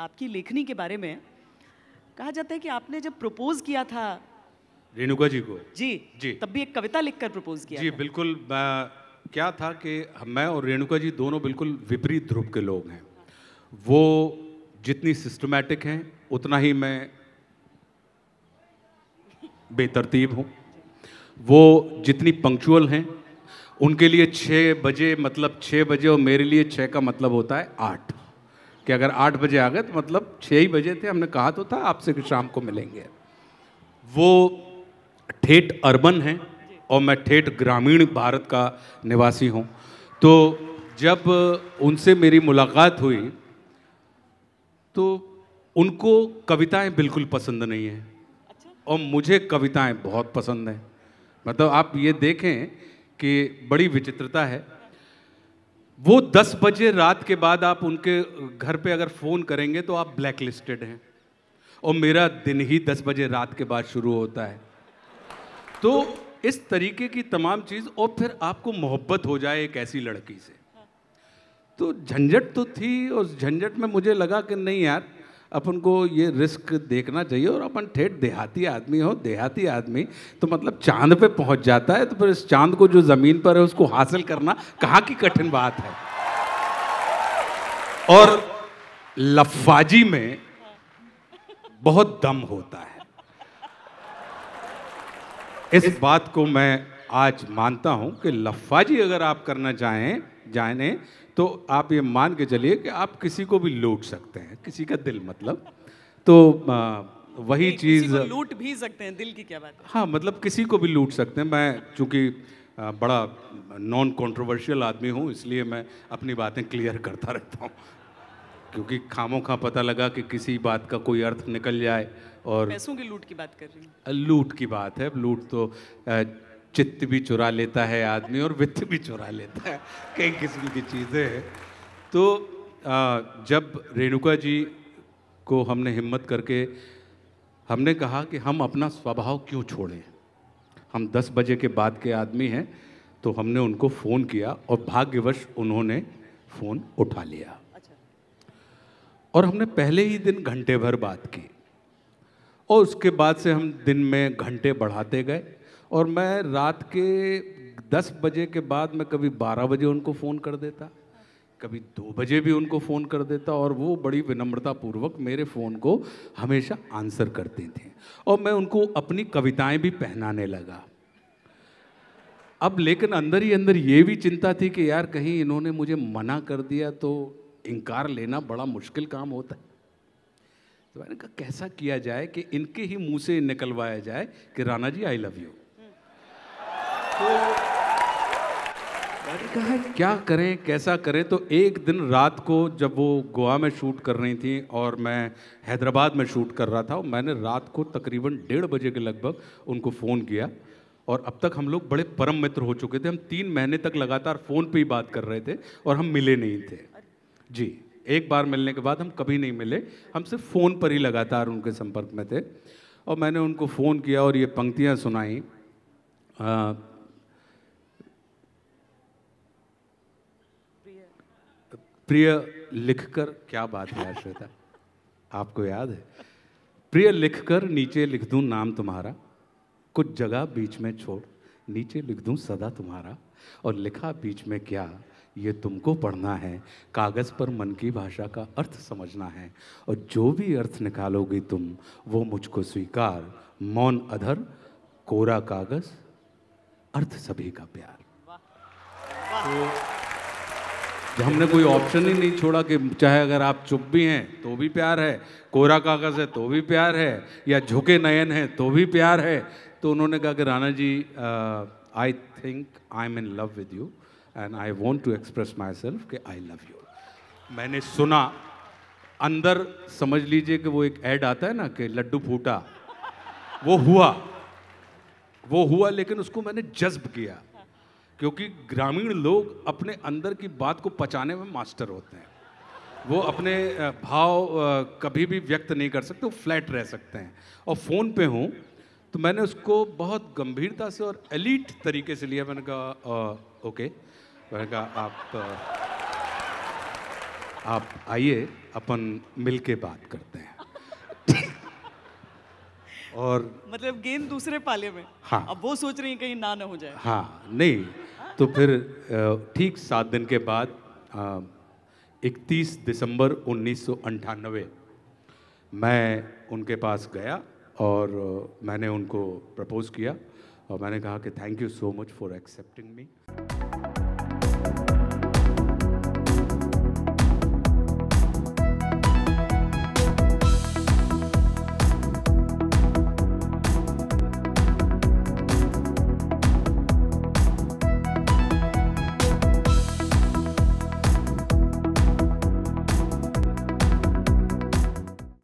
आपकी लेखनी के बारे में कहा जाता है कि आपने जब प्रपोज किया था रेणुका जी को जी जी तब भी एक कविता लिखकर प्रपोज किया जी बिल्कुल क्या था कि मैं और रेणुका जी दोनों बिल्कुल विपरीत ध्रुव के लोग हैं वो जितनी सिस्टमेटिक हैं उतना ही मैं बेतरतीब हूँ वो जितनी पंक्चुअल हैं उनके लिए छः बजे मतलब छः बजे और मेरे लिए छः का मतलब होता है आठ कि अगर आठ बजे आ गए तो मतलब छः ही बजे थे हमने कहा तो था आपसे कि शाम को मिलेंगे वो ठेठ अर्बन हैं और मैं ठेठ ग्रामीण भारत का निवासी हूँ तो जब उनसे मेरी मुलाकात हुई तो उनको कविताएं बिल्कुल पसंद नहीं हैं और मुझे कविताएं बहुत पसंद हैं मतलब आप ये देखें कि बड़ी विचित्रता है वो दस बजे रात के बाद आप उनके घर पे अगर फ़ोन करेंगे तो आप ब्लैक लिस्टेड हैं और मेरा दिन ही दस बजे रात के बाद शुरू होता है तो इस तरीके की तमाम चीज़ और फिर आपको मोहब्बत हो जाए एक ऐसी लड़की से तो झंझट तो थी और झंझट में मुझे लगा कि नहीं यार अपन को ये रिस्क देखना चाहिए और अपन ठेठ देहाती आदमी हो देहाती आदमी तो मतलब चांद पे पहुंच जाता है तो फिर इस चांद को जो ज़मीन पर है उसको हासिल करना कहाँ की कठिन बात है और लफाजी में बहुत दम होता है इस बात को मैं आज मानता हूं कि लफाजी अगर आप करना चाहें जाने तो आप ये मान के चलिए कि आप किसी को भी लूट सकते हैं किसी का दिल मतलब तो आ, वही चीज़ लूट भी सकते हैं दिल की क्या बात है हाँ मतलब किसी को भी लूट सकते हैं मैं चूंकि बड़ा नॉन कंट्रोवर्शियल आदमी हूँ इसलिए मैं अपनी बातें क्लियर करता रहता हूँ क्योंकि खामो खा पता लगा कि किसी बात का कोई अर्थ निकल जाए और पैसों की लूट की बात कर रही हूँ लूट की बात है लूट तो चित्त भी चुरा लेता है आदमी और वित्त भी चुरा लेता है कई किस्म की चीज़ें हैं तो आ, जब रेणुका जी को हमने हिम्मत करके हमने कहा कि हम अपना स्वभाव क्यों छोड़ें हम 10 बजे के बाद के आदमी हैं तो हमने उनको फ़ोन किया और भाग्यवश उन्होंने फ़ोन उठा लिया अच्छा। और हमने पहले ही दिन घंटे भर बात की और उसके बाद से हम दिन में घंटे बढ़ाते गए और मैं रात के दस बजे के बाद मैं कभी बारह बजे उनको फ़ोन कर देता कभी दो बजे भी उनको फ़ोन कर देता और वो बड़ी विनम्रतापूर्वक मेरे फ़ोन को हमेशा आंसर करती थी और मैं उनको अपनी कविताएं भी पहनाने लगा अब लेकिन अंदर ही अंदर ये भी चिंता थी कि यार कहीं इन्होंने मुझे मना कर दिया तो इनकार लेना बड़ा मुश्किल काम होता है तो मैंने कहा कैसा किया जाए कि इनके ही मुंह से निकलवाया जाए कि Rana ji I love you क्या करें कैसा करें तो एक दिन रात को जब वो गोवा में शूट कर रही थी और मैं हैदराबाद में शूट कर रहा था मैंने रात को तकरीबन डेढ़ बजे के लगभग उनको फ़ोन किया और अब तक हम लोग बड़े परम मित्र हो चुके थे हम तीन महीने तक लगातार फ़ोन पे ही बात कर रहे थे और हम मिले नहीं थे जी एक बार मिलने के बाद हम कभी नहीं मिले हम सिर्फ फ़ोन पर ही लगातार उनके संपर्क में थे और मैंने उनको फ़ोन किया और ये पंक्तियाँ सुनाई प्रिय लिखकर क्या बात है श्वेता आपको याद है प्रिय लिखकर नीचे लिख दूं नाम तुम्हारा कुछ जगह बीच में छोड़ नीचे लिख दूं सदा तुम्हारा और लिखा बीच में क्या ये तुमको पढ़ना है कागज़ पर मन की भाषा का अर्थ समझना है और जो भी अर्थ निकालोगी तुम वो मुझको स्वीकार मौन अधर कोरा कागज़ अर्थ सभी का प्यार तो कि हमने कोई ऑप्शन ही नहीं छोड़ा कि चाहे अगर आप चुप भी हैं तो भी प्यार है कोरा कागज़ है तो भी प्यार है या झुके नयन है तो भी प्यार है तो उन्होंने कहा कि Rana ji I think I am in love with you and I want to express myself कि आई लव यू मैंने सुना अंदर समझ लीजिए कि वो एक ऐड आता है ना कि लड्डू फूटा वो हुआ वो हुआ लेकिन उसको मैंने जज्ब किया क्योंकि ग्रामीण लोग अपने अंदर की बात को पचाने में मास्टर होते हैं वो अपने भाव कभी भी व्यक्त नहीं कर सकते वो फ्लैट रह सकते हैं और फ़ोन पे हूँ तो मैंने उसको बहुत गंभीरता से और एलिट तरीके से लिया मैंने कहा ओके मैंने कहा आप आ, आप आइए अपन मिल के बात करते हैं और मतलब गेंद दूसरे पाले में हाँ अब वो सोच रही है कहीं ना ना हो जाए हाँ नहीं तो फिर ठीक सात दिन के बाद इकतीस दिसंबर उन्नीस मैं उनके पास गया और मैंने उनको प्रपोज़ किया और मैंने कहा कि thank you so much for accepting me